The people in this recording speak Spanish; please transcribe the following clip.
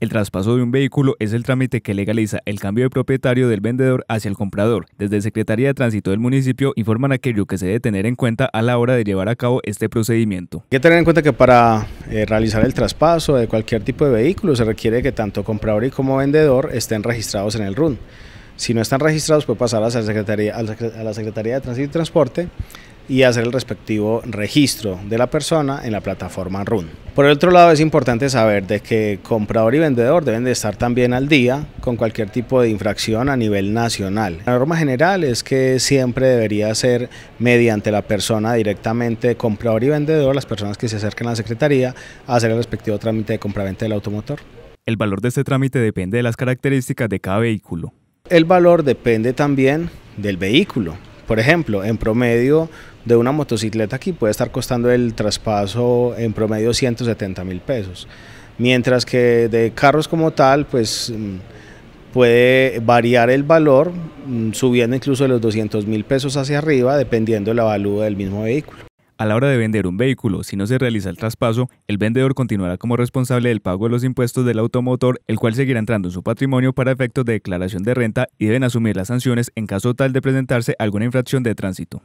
El traspaso de un vehículo es el trámite que legaliza el cambio de propietario del vendedor hacia el comprador. Desde Secretaría de Tránsito del municipio informan aquello que se debe tener en cuenta a la hora de llevar a cabo este procedimiento. Hay que tener en cuenta que para eh, realizar el traspaso de cualquier tipo de vehículo se requiere que tanto comprador y como vendedor estén registrados en el RUN. Si no están registrados puede pasar a la Secretaría de Tránsito y Transporte y hacer el respectivo registro de la persona en la plataforma RUN. Por el otro lado es importante saber de que comprador y vendedor deben de estar también al día con cualquier tipo de infracción a nivel nacional. La norma general es que siempre debería ser mediante la persona directamente comprador y vendedor, las personas que se acercan a la secretaría hacer el respectivo trámite de compraventa del automotor. El valor de este trámite depende de las características de cada vehículo. El valor depende también del vehículo. Por ejemplo, en promedio de una motocicleta aquí puede estar costando el traspaso en promedio 170 mil pesos. Mientras que de carros como tal, pues mm, puede variar el valor, mm, subiendo incluso de los 200 mil pesos hacia arriba, dependiendo de la valúa del mismo vehículo. A la hora de vender un vehículo, si no se realiza el traspaso, el vendedor continuará como responsable del pago de los impuestos del automotor, el cual seguirá entrando en su patrimonio para efectos de declaración de renta y deben asumir las sanciones en caso tal de presentarse alguna infracción de tránsito.